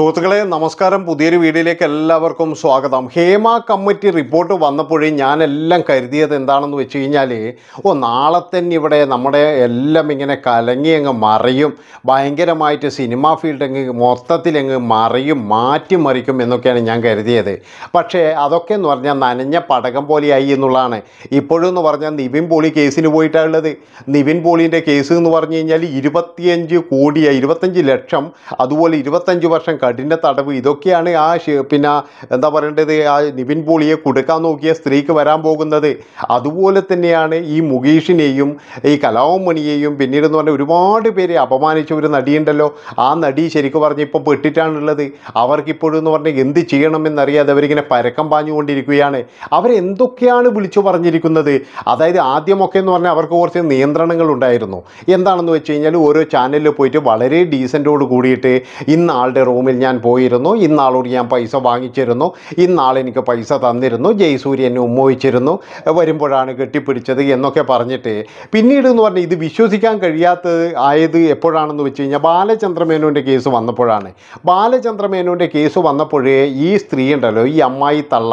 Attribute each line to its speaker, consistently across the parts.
Speaker 1: സുഹൃത്തുക്കളെ നമസ്കാരം പുതിയൊരു വീഡിയോയിലേക്ക് എല്ലാവർക്കും സ്വാഗതം ഹേമ കമ്മിറ്റി റിപ്പോർട്ട് വന്നപ്പോഴേ ഞാനെല്ലാം കരുതിയത് എന്താണെന്ന് വെച്ച് കഴിഞ്ഞാൽ ഓ നാളെ തന്നെ ഇവിടെ നമ്മുടെ എല്ലാം ഇങ്ങനെ കലങ്ങി അങ്ങ് മറിയും ഭയങ്കരമായിട്ട് സിനിമാ ഫീൽഡ് അങ്ങ് മൊത്തത്തിൽ അങ്ങ് മറിയും മാറ്റിമറിക്കും എന്നൊക്കെയാണ് ഞാൻ കരുതിയത് പക്ഷേ അതൊക്കെ എന്ന് പറഞ്ഞാൽ നനഞ്ഞ പടകം പോലെയായി എന്നുള്ളതാണ് ഇപ്പോഴും എന്ന് പറഞ്ഞാൽ നിവിൻ പോളി കേസിന് ഉള്ളത് നിവിൻ പോളിൻ്റെ കേസ് എന്ന് പറഞ്ഞു കഴിഞ്ഞാൽ ഇരുപത്തിയഞ്ച് കോടിയായി ഇരുപത്തഞ്ച് ലക്ഷം അതുപോലെ ഇരുപത്തഞ്ച് വർഷം തടിൻ്റെ തടവ് ഇതൊക്കെയാണ് ആ പിന്നെ എന്താ പറയേണ്ടത് ആ നിവിൻ പോളിയെ കൊടുക്കാൻ നോക്കിയ സ്ത്രീക്ക് വരാൻ പോകുന്നത് അതുപോലെ തന്നെയാണ് ഈ മുകേഷിനെയും ഈ കലാവമണിയെയും പിന്നീട് എന്ന് പറഞ്ഞാൽ ഒരുപാട് പേരെ അപമാനിച്ച ഒരു നടിയുണ്ടല്ലോ ആ നടി ശരിക്കും പറഞ്ഞ് ഇപ്പം പെട്ടിട്ടാണുള്ളത് അവർക്കിപ്പോഴും എന്ന് പറഞ്ഞാൽ എന്ത് ചെയ്യണമെന്നറിയാതെ അവരിങ്ങനെ പരക്കം പാഞ്ഞുകൊണ്ടിരിക്കുകയാണ് അവരെന്തൊക്കെയാണ് വിളിച്ചു പറഞ്ഞിരിക്കുന്നത് അതായത് ആദ്യമൊക്കെ എന്ന് പറഞ്ഞാൽ അവർക്ക് കുറച്ച് നിയന്ത്രണങ്ങൾ ഉണ്ടായിരുന്നു എന്താണെന്ന് വെച്ച് കഴിഞ്ഞാൽ ഓരോ ചാനലിൽ പോയിട്ട് വളരെ ഡീസൻറ്റോട് കൂടിയിട്ട് ഇന്ന് ആളുടെ റൂമിൽ റൂമിൽ ഞാൻ പോയിരുന്നു ഇന്നാളോട് ഞാൻ പൈസ വാങ്ങിച്ചിരുന്നു ഇന്നാളെനിക്ക് പൈസ തന്നിരുന്നു ജയസൂര്യ എന്നെ ഉമ്മോഹിച്ചിരുന്നു വരുമ്പോഴാണ് കെട്ടിപ്പിടിച്ചത് എന്നൊക്കെ പറഞ്ഞിട്ട് പിന്നീട് എന്ന് പറഞ്ഞാൽ ഇത് വിശ്വസിക്കാൻ കഴിയാത്തത് ആയത് എപ്പോഴാണെന്ന് വെച്ച് കഴിഞ്ഞാൽ ബാലചന്ദ്രമേനോൻ്റെ കേസ് വന്നപ്പോഴാണ് ബാലചന്ദ്രമേനോൻ്റെ കേസ് വന്നപ്പോഴേ ഈ സ്ത്രീ ഉണ്ടല്ലോ ഈ അമ്മായി തള്ള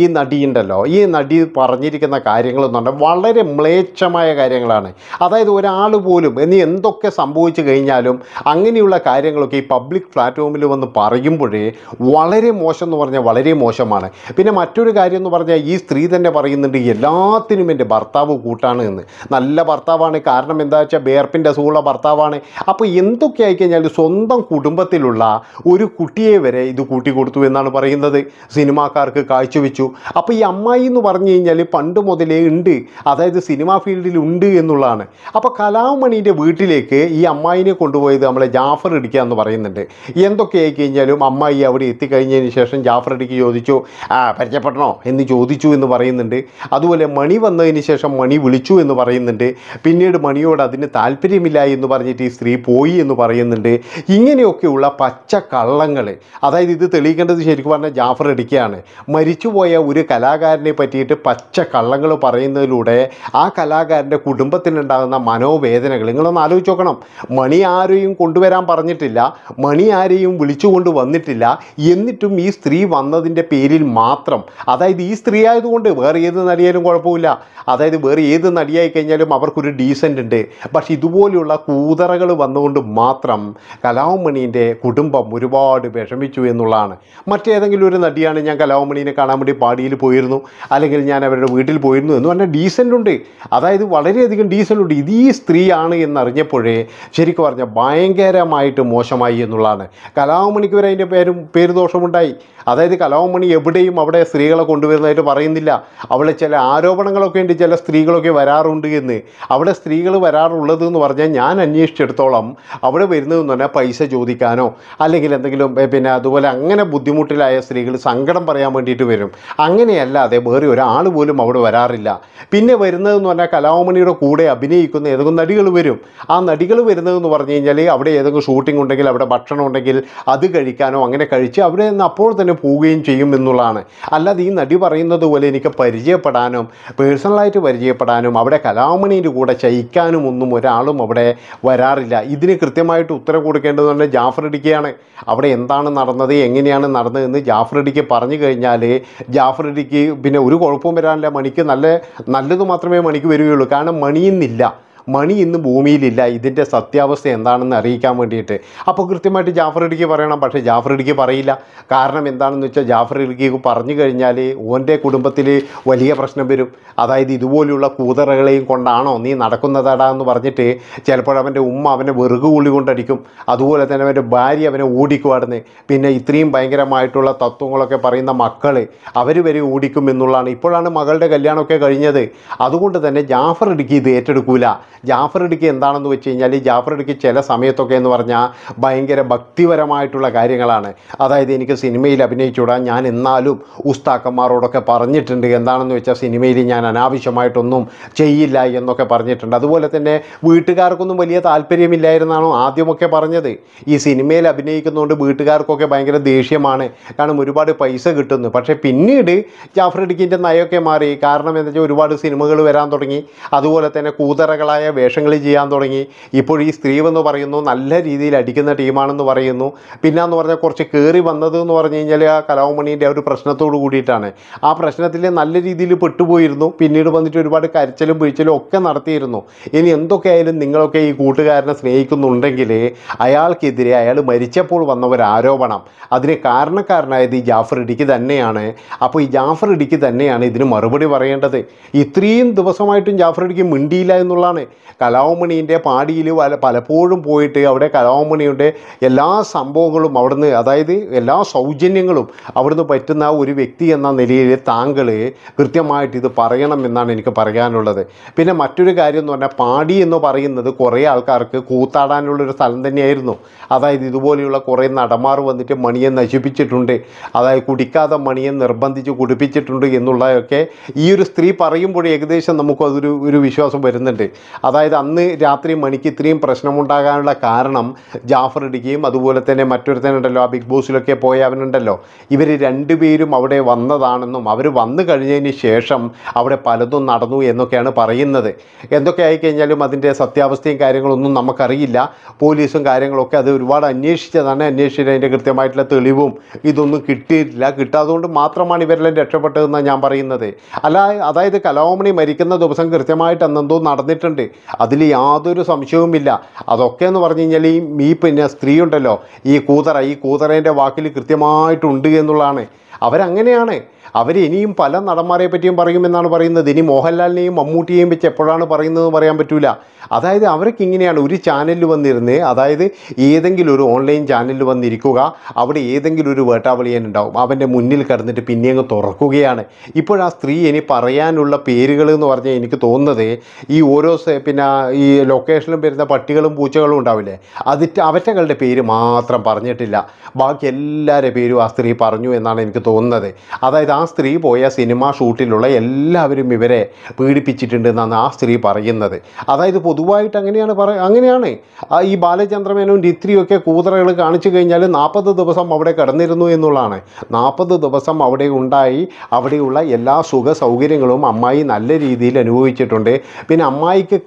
Speaker 1: ഈ നടിയുണ്ടല്ലോ ഈ നടി പറഞ്ഞിരിക്കുന്ന കാര്യങ്ങളെന്നുണ്ട് വളരെ മ്ലേച്ഛമായ കാര്യങ്ങളാണ് അതായത് ഒരാൾ പോലും ഇനി എന്തൊക്കെ സംഭവിച്ചു കഴിഞ്ഞാലും അങ്ങനെയുള്ള കാര്യങ്ങളൊക്കെ ഈ പബ്ലിക് പ്ലാറ്റ്ഫോമിൽ എന്ന് പറയുമ്പോഴേ വളരെ മോശം എന്ന് പറഞ്ഞാൽ വളരെ മോശമാണ് പിന്നെ മറ്റൊരു കാര്യം എന്ന് പറഞ്ഞാൽ ഈ സ്ത്രീ തന്നെ പറയുന്നുണ്ട് എല്ലാത്തിനും എൻ്റെ ഭർത്താവ് കൂട്ടാണ് എന്ന് നല്ല ഭർത്താവാണ് കാരണം എന്താ വെച്ചാൽ ബേർപ്പിൻ്റെ അസുഖമുള്ള ഭർത്താവാണ് അപ്പോൾ എന്തൊക്കെ ആയിക്കഴിഞ്ഞാൽ സ്വന്തം കുടുംബത്തിലുള്ള ഒരു കുട്ടിയെ വരെ ഇത് കൂട്ടിക്കൊടുത്തു എന്നാണ് പറയുന്നത് സിനിമാക്കാർക്ക് കാഴ്ചവെച്ചു അപ്പോൾ ഈ അമ്മായി എന്ന് പറഞ്ഞു കഴിഞ്ഞാൽ പണ്ട് മുതലേ ഉണ്ട് അതായത് സിനിമാ ഫീൽഡിൽ ഉണ്ട് എന്നുള്ളതാണ് അപ്പോൾ കലാമണീൻ്റെ വീട്ടിലേക്ക് ഈ അമ്മായിനെ കൊണ്ടുപോയത് നമ്മളെ ജാഫർ ഇടിക്കുക എന്ന് പറയുന്നുണ്ട് എന്തൊക്കെ ആയി കഴിഞ്ഞാലും അമ്മായി അവിടെ എത്തിക്കഴിഞ്ഞതിന് ശേഷം ജാഫറടിക്ക് ചോദിച്ചു ആ പരിചയപ്പെടണോ എന്ന് ചോദിച്ചു എന്ന് പറയുന്നുണ്ട് അതുപോലെ മണി വന്നതിന് ശേഷം മണി വിളിച്ചു എന്ന് പറയുന്നുണ്ട് പിന്നീട് മണിയോട് അതിന് താല്പര്യമില്ല എന്ന് പറഞ്ഞിട്ട് ഈ സ്ത്രീ പോയി എന്ന് പറയുന്നുണ്ട് ഇങ്ങനെയൊക്കെയുള്ള പച്ച കള്ളങ്ങൾ അതായത് ഇത് തെളിയിക്കേണ്ടത് ശരിക്കും പറഞ്ഞാൽ ജാഫർ അടിക്കുകയാണ് മരിച്ചുപോയ ഒരു കലാകാരനെ പറ്റിയിട്ട് പച്ച കള്ളങ്ങൾ പറയുന്നതിലൂടെ ആ കലാകാരൻ്റെ കുടുംബത്തിനുണ്ടാകുന്ന മനോവേദനകൾ നിങ്ങളൊന്ന് ആലോചിച്ച് നോക്കണം മണി ആരെയും കൊണ്ടുവരാൻ പറഞ്ഞിട്ടില്ല മണി ആരെയും വിളിച്ചു വിളിച്ചുകൊണ്ട് വന്നിട്ടില്ല എന്നിട്ടും ഈ സ്ത്രീ വന്നതിൻ്റെ പേരിൽ മാത്രം അതായത് ഈ സ്ത്രീ ആയതുകൊണ്ട് വേറെ ഏത് നടിയാലും കുഴപ്പമില്ല അതായത് വേറെ ഏത് നടിയായി കഴിഞ്ഞാലും അവർക്കൊരു ഡീസൻ്റ് ഉണ്ട് പക്ഷെ ഇതുപോലെയുള്ള കൂതറകൾ വന്നുകൊണ്ട് മാത്രം കലാമണിൻ്റെ കുടുംബം ഒരുപാട് വിഷമിച്ചു എന്നുള്ളതാണ് മറ്റേതെങ്കിലും ഒരു നടിയാണ് ഞാൻ കലാമണിനെ കാണാൻ വേണ്ടി പാടിയിൽ പോയിരുന്നു അല്ലെങ്കിൽ ഞാൻ അവരുടെ വീട്ടിൽ പോയിരുന്നു എന്ന് പറഞ്ഞാൽ ഡീസൻ്റ് ഉണ്ട് അതായത് വളരെയധികം ഡീസൻ്റ് ഉണ്ട് ഇത് ഈ സ്ത്രീയാണ് എന്നറിഞ്ഞപ്പോഴേ ശരിക്കും പറഞ്ഞാൽ ഭയങ്കരമായിട്ട് മോശമായി എന്നുള്ളതാണ് കലാ കലാവമണിക്ക് വരെ അതിൻ്റെ പേരും പേര് ദോഷമുണ്ടായി അതായത് കലാവമണി എവിടെയും അവിടെ സ്ത്രീകളെ കൊണ്ടുവരുന്നതായിട്ട് പറയുന്നില്ല അവിടെ ചില ആരോപണങ്ങളൊക്കെ ഉണ്ട് ചില സ്ത്രീകളൊക്കെ വരാറുണ്ട് എന്ന് അവിടെ സ്ത്രീകൾ വരാറുള്ളത് എന്ന് പറഞ്ഞാൽ ഞാൻ അന്വേഷിച്ചെടുത്തോളം അവിടെ വരുന്നതെന്ന് പറഞ്ഞാൽ പൈസ ചോദിക്കാനോ അല്ലെങ്കിൽ എന്തെങ്കിലും പിന്നെ അതുപോലെ അങ്ങനെ ബുദ്ധിമുട്ടിലായ സ്ത്രീകൾ സങ്കടം പറയാൻ വേണ്ടിയിട്ട് വരും അങ്ങനെയല്ലാതെ വേറെ ഒരാൾ പോലും അവിടെ വരാറില്ല പിന്നെ വരുന്നതെന്ന് പറഞ്ഞാൽ കലാമണിയുടെ കൂടെ അഭിനയിക്കുന്ന ഏതെങ്കിലും നടികൾ വരും ആ നടികൾ വരുന്നതെന്ന് പറഞ്ഞു കഴിഞ്ഞാൽ അവിടെ ഏതെങ്കിലും ഷൂട്ടിംഗ് ഉണ്ടെങ്കിൽ അവിടെ ഭക്ഷണം ഉണ്ടെങ്കിൽ അത് കഴിക്കാനോ അങ്ങനെ കഴിച്ച് അവരെ നിന്ന് അപ്പോൾ തന്നെ പോവുകയും ചെയ്യും എന്നുള്ളതാണ് അല്ലാതെ ഈ നടി പറയുന്നത് പോലെ എനിക്ക് പരിചയപ്പെടാനും പേഴ്സണലായിട്ട് പരിചയപ്പെടാനും അവിടെ കലാമണിയുടെ കൂടെ ചയിക്കാനും ഒന്നും ഒരാളും അവിടെ വരാറില്ല ഇതിന് കൃത്യമായിട്ട് ഉത്തരം കൊടുക്കേണ്ടത് ജാഫർ ജാഫറടിക്കുകയാണ് അവിടെ എന്താണ് നടന്നത് എങ്ങനെയാണ് നടന്നതെന്ന് ജാഫറടിക്ക് പറഞ്ഞു കഴിഞ്ഞാൽ ജാഫറടിക്ക് പിന്നെ ഒരു കുഴപ്പവും വരാനില്ല മണിക്ക് നല്ല നല്ലത് മാത്രമേ മണിക്ക് വരികയുള്ളൂ കാരണം മണിയുന്നില്ല മണി ഇന്ന് ഭൂമിയിലില്ല ഇതിൻ്റെ സത്യാവസ്ഥ എന്താണെന്ന് അറിയിക്കാൻ വേണ്ടിയിട്ട് അപ്പോൾ കൃത്യമായിട്ട് ജാഫർ ഇടുക്കി പറയണം പക്ഷേ ജാഫർ ഇടുക്കി പറയില്ല കാരണം എന്താണെന്ന് വെച്ചാൽ ജാഫർ ഇടുക്കി പറഞ്ഞു കഴിഞ്ഞാൽ ഓൻ്റെ കുടുംബത്തിൽ വലിയ പ്രശ്നം വരും അതായത് ഇതുപോലെയുള്ള കൂതറകളെയും കൊണ്ടാണോ നീ നടക്കുന്നതടാ എന്ന് പറഞ്ഞിട്ട് ചിലപ്പോൾ അവൻ്റെ ഉമ്മ അവനെ വെറുകുകൂളി കൊണ്ടടിക്കും അതുപോലെ തന്നെ അവൻ്റെ ഭാര്യ അവനെ ഓടിക്കുവാടുന്നത് പിന്നെ ഇത്രയും ഭയങ്കരമായിട്ടുള്ള തത്വങ്ങളൊക്കെ പറയുന്ന മക്കൾ അവർ വരെ ഓടിക്കും എന്നുള്ളതാണ് ഇപ്പോഴാണ് മകളുടെ കല്യാണമൊക്കെ കഴിഞ്ഞത് അതുകൊണ്ട് തന്നെ ജാഫർ ഇടുക്കി ഇത് ഏറ്റെടുക്കൂല ജാഫർ ഇടുക്കി എന്താണെന്ന് വെച്ച് കഴിഞ്ഞാൽ ഈ ജാഫർ ഇടുക്കി ചില സമയത്തൊക്കെ എന്ന് പറഞ്ഞാൽ ഭയങ്കര ഭക്തിപരമായിട്ടുള്ള കാര്യങ്ങളാണ് അതായത് എനിക്ക് സിനിമയിൽ അഭിനയിച്ചുകൂടാ ഞാൻ എന്നാലും ഉസ്താക്കന്മാരോടൊക്കെ പറഞ്ഞിട്ടുണ്ട് എന്താണെന്ന് വെച്ചാൽ സിനിമയിൽ ഞാൻ അനാവശ്യമായിട്ടൊന്നും ചെയ്യില്ല എന്നൊക്കെ പറഞ്ഞിട്ടുണ്ട് അതുപോലെ തന്നെ വീട്ടുകാർക്കൊന്നും വലിയ താല്പര്യമില്ലായിരുന്നാണോ ആദ്യമൊക്കെ പറഞ്ഞത് ഈ സിനിമയിൽ അഭിനയിക്കുന്നതുകൊണ്ട് വീട്ടുകാർക്കൊക്കെ ഭയങ്കര ദേഷ്യമാണ് കാരണം ഒരുപാട് പൈസ കിട്ടുന്നു പക്ഷേ പിന്നീട് ജാഫർ ഇടുക്കിൻ്റെ നയമൊക്കെ മാറി കാരണം എന്താ വെച്ചാൽ ഒരുപാട് സിനിമകൾ വരാൻ തുടങ്ങി അതുപോലെ തന്നെ കൂതറകളായ വ്യത്യസ്തമായ വേഷങ്ങൾ ചെയ്യാൻ തുടങ്ങി ഇപ്പോൾ ഈ സ്ത്രീവെന്ന് പറയുന്നു നല്ല രീതിയിൽ അടിക്കുന്ന ടീമാണെന്ന് പറയുന്നു പിന്നെ എന്ന് പറഞ്ഞാൽ കുറച്ച് കയറി വന്നത് എന്ന് പറഞ്ഞു കഴിഞ്ഞാൽ ആ കലാമണിൻ്റെ ഒരു പ്രശ്നത്തോട് കൂടിയിട്ടാണ് ആ പ്രശ്നത്തിൽ നല്ല രീതിയിൽ പെട്ടുപോയിരുന്നു പിന്നീട് വന്നിട്ട് ഒരുപാട് കരച്ചിലും പിഴിച്ചിലും ഒക്കെ നടത്തിയിരുന്നു ഇനി എന്തൊക്കെ ആയാലും നിങ്ങളൊക്കെ ഈ കൂട്ടുകാരനെ സ്നേഹിക്കുന്നുണ്ടെങ്കിൽ അയാൾക്കെതിരെ അയാൾ മരിച്ചപ്പോൾ വന്ന ഒരു ആരോപണം അതിന് കാരണക്കാരനായത് ഈ ജാഫർ ഇടിക്ക് തന്നെയാണ് അപ്പോൾ ഈ ജാഫർ ഇടിക്ക് തന്നെയാണ് ഇതിന് മറുപടി പറയേണ്ടത് ഇത്രയും ദിവസമായിട്ടും ജാഫർ ഇടിക്ക് മിണ്ടിയില്ല എന്നുള്ളതാണ് കലാമണിൻ്റെ പാടിയിൽ പലപ്പോഴും പോയിട്ട് അവിടെ കലാമണിയുടെ എല്ലാ സംഭവങ്ങളും അവിടുന്ന് അതായത് എല്ലാ സൗജന്യങ്ങളും അവിടുന്ന് പറ്റുന്ന ഒരു വ്യക്തി എന്ന നിലയിൽ താങ്കൾ കൃത്യമായിട്ട് ഇത് പറയണം എന്നാണ് എനിക്ക് പറയാനുള്ളത് പിന്നെ മറ്റൊരു കാര്യം എന്ന് പറഞ്ഞാൽ പാടി എന്ന് പറയുന്നത് കുറേ ആൾക്കാർക്ക് കൂത്താടാനുള്ളൊരു സ്ഥലം തന്നെയായിരുന്നു അതായത് ഇതുപോലെയുള്ള കുറേ നടമാർ വന്നിട്ട് മണിയെ നശിപ്പിച്ചിട്ടുണ്ട് അതായത് കുടിക്കാതെ മണിയെ നിർബന്ധിച്ച് കുടിപ്പിച്ചിട്ടുണ്ട് എന്നുള്ളതൊക്കെ ഈ ഒരു സ്ത്രീ പറയുമ്പോൾ ഏകദേശം നമുക്കതൊരു ഒരു വിശ്വാസം വരുന്നുണ്ട് അതായത് അന്ന് രാത്രി മണിക്ക് ഇത്രയും പ്രശ്നമുണ്ടാകാനുള്ള കാരണം ജാഫർ ഇടുകയും അതുപോലെ തന്നെ മറ്റൊരുത്തനുണ്ടല്ലോ ആ ബിഗ് ബോസിലൊക്കെ പോയ അവനുണ്ടല്ലോ ഇവർ രണ്ടുപേരും അവിടെ വന്നതാണെന്നും അവർ വന്നു കഴിഞ്ഞതിന് ശേഷം അവിടെ പലതും നടന്നു എന്നൊക്കെയാണ് പറയുന്നത് എന്തൊക്കെ ആയിക്കഴിഞ്ഞാലും അതിൻ്റെ സത്യാവസ്ഥയും കാര്യങ്ങളൊന്നും നമുക്കറിയില്ല പോലീസും കാര്യങ്ങളൊക്കെ അത് ഒരുപാട് അന്വേഷിച്ചതാണ് അന്വേഷിച്ചത് അതിൻ്റെ കൃത്യമായിട്ടുള്ള തെളിവും ഇതൊന്നും കിട്ടിയിട്ടില്ല കിട്ടാത്തതുകൊണ്ട് മാത്രമാണ് ഇവരെല്ലാം രക്ഷപ്പെട്ടതെന്നാണ് ഞാൻ പറയുന്നത് അല്ല അതായത് കലോമണി മരിക്കുന്ന ദിവസം കൃത്യമായിട്ട് അന്നെന്തോ നടന്നിട്ടുണ്ട് അതിൽ യാതൊരു സംശയവുമില്ല അതൊക്കെ എന്ന് പറഞ്ഞു കഴിഞ്ഞാൽ ഈ മീ പിന്നെ സ്ത്രീ ഉണ്ടല്ലോ ഈ കൂതറ ഈ കൂതറേൻ്റെ വാക്കിൽ കൃത്യമായിട്ടുണ്ട് എന്നുള്ളതാണ് അവരങ്ങനെയാണ് അവർ ഇനിയും പല നടന്മാരെ പറ്റിയും പറയുമെന്നാണ് പറയുന്നത് ഇനി മോഹൻലാലിനെയും മമ്മൂട്ടിയെയും വെച്ച് എപ്പോഴാണ് പറയുന്നതെന്ന് പറയാൻ പറ്റില്ല അതായത് അവർക്ക് ഇങ്ങനെയാണ് ഒരു ചാനലിൽ വന്നിരുന്ന് അതായത് ഏതെങ്കിലും ഒരു ഓൺലൈൻ ചാനലിൽ വന്നിരിക്കുക അവിടെ ഏതെങ്കിലും ഒരു വേട്ടാവളിയൻ ഉണ്ടാവും അവൻ്റെ മുന്നിൽ കിടന്നിട്ട് പിന്നെ അങ്ങ് തുറക്കുകയാണ് ഇപ്പോൾ ആ സ്ത്രീ ഇനി പറയാനുള്ള പേരുകൾ എന്ന് പറഞ്ഞാൽ എനിക്ക് തോന്നുന്നത് ഈ ഓരോ പിന്നെ ഈ ലൊക്കേഷനിലും വരുന്ന പട്ടികളും പൂച്ചകളും ഉണ്ടാവില്ലേ അതി അവറ്റകളുടെ പേര് മാത്രം പറഞ്ഞിട്ടില്ല ബാക്കി എല്ലാവരുടെ പേരും ആ സ്ത്രീ പറഞ്ഞു എന്നാണ് എനിക്ക് തോന്നുന്നത് അതായത് ആ സ്ത്രീ പോയ സിനിമ ഷൂട്ടിലുള്ള എല്ലാവരും ഇവരെ പീഡിപ്പിച്ചിട്ടുണ്ട് എന്നാണ് ആ സ്ത്രീ പറയുന്നത് അതായത് പൊതുവായിട്ട് അങ്ങനെയാണ് പറ അങ്ങനെയാണ് ഈ ബാലചന്ദ്രമേനോൻ രിത്രിയൊക്കെ കൂതറകൾ കാണിച്ചു കഴിഞ്ഞാൽ നാൽപ്പത് ദിവസം അവിടെ കിടന്നിരുന്നു എന്നുള്ളതാണ് നാൽപ്പത് ദിവസം അവിടെ ഉണ്ടായി അവിടെയുള്ള എല്ലാ സുഖ സൗകര്യങ്ങളും അമ്മായി നല്ല രീതിയിൽ അനുഭവിച്ചിട്ടുണ്ട് പിന്നെ അമ്മായിക്ക്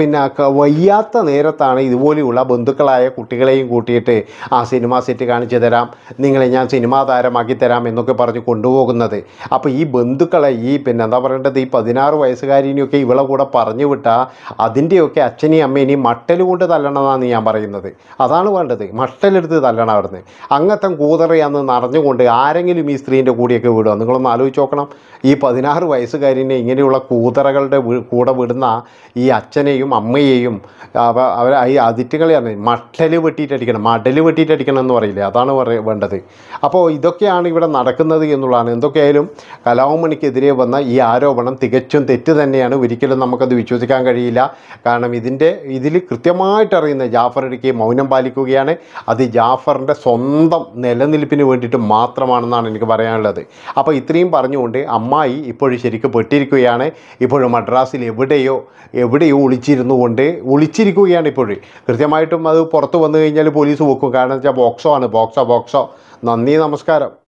Speaker 1: പിന്നെ വയ്യാത്ത നേരത്താണ് ഇതുപോലെയുള്ള ബന്ധുക്കളായ കുട്ടികളെയും കൂട്ടിയിട്ട് ആ സിനിമ സെറ്റ് കാണിച്ചു തരാം നിങ്ങളെ ഞാൻ സിനിമാ താരമാക്കി തരാം എന്നൊക്കെ പറഞ്ഞ് കൊണ്ടുപോകുന്നത് പറയുന്നത് അപ്പോൾ ഈ ബന്ധുക്കളെ ഈ പിന്നെ എന്താ പറയേണ്ടത് ഈ പതിനാറ് വയസ്സുകാരിനെയൊക്കെ ഇവളെ കൂടെ പറഞ്ഞു വിട്ടാൽ അതിൻ്റെയൊക്കെ അച്ഛനെയും അമ്മേനെയും മട്ടൽ കൊണ്ട് തല്ലണമെന്നാണ് ഞാൻ പറയുന്നത് അതാണ് വേണ്ടത് മട്ടലെടുത്ത് തല്ലണം അവിടുന്ന് അങ്ങനത്തെ കൂതറയാന്ന് നിറഞ്ഞുകൊണ്ട് ആരെങ്കിലും ഈ സ്ത്രീൻ്റെ കൂടെയൊക്കെ വിടുക നിങ്ങളൊന്ന് ആലോചിച്ച് നോക്കണം ഈ പതിനാറ് വയസ്സുകാരിനെ ഇങ്ങനെയുള്ള കൂതറകളുടെ കൂടെ വിടുന്ന ഈ അച്ഛനെയും അമ്മയെയും അവർ ഈ അതിറ്റുകളെയാണ് മട്ടൽ വെട്ടിയിട്ടടിക്കണം മടൽ വെട്ടിയിട്ടടിക്കണം എന്ന് പറയില്ലേ അതാണ് വേണ്ടത് അപ്പോൾ ഇതൊക്കെയാണ് ഇവിടെ നടക്കുന്നത് എന്നുള്ളതാണ് എന്തൊക്കെ തീർച്ചയായാലും കലാമണിക്കെതിരെ വന്ന ഈ ആരോപണം തികച്ചും തെറ്റ് തന്നെയാണ് ഒരിക്കലും നമുക്കത് വിശ്വസിക്കാൻ കഴിയില്ല കാരണം ഇതിൻ്റെ ഇതിൽ കൃത്യമായിട്ട് അറിയുന്ന ജാഫർ ഇടയ്ക്ക് മൗനം പാലിക്കുകയാണ് അത് ജാഫറിൻ്റെ സ്വന്തം നിലനിൽപ്പിന് വേണ്ടിയിട്ട് മാത്രമാണെന്നാണ് എനിക്ക് പറയാനുള്ളത് അപ്പോൾ ഇത്രയും പറഞ്ഞുകൊണ്ട് അമ്മായി ഇപ്പോഴും ശരിക്കും പെട്ടിരിക്കുകയാണ് ഇപ്പോഴും മദ്രാസിൽ എവിടെയോ എവിടെയോ ഒളിച്ചിരുന്നു കൊണ്ട് ഒളിച്ചിരിക്കുകയാണ് ഇപ്പോഴും കൃത്യമായിട്ടും അത് പുറത്ത് വന്നു കഴിഞ്ഞാൽ പോലീസ് പോക്കും കാരണം വെച്ചാൽ ബോക്സോ ആണ് ബോക്സോ ബോക്സോ നന്ദി നമസ്കാരം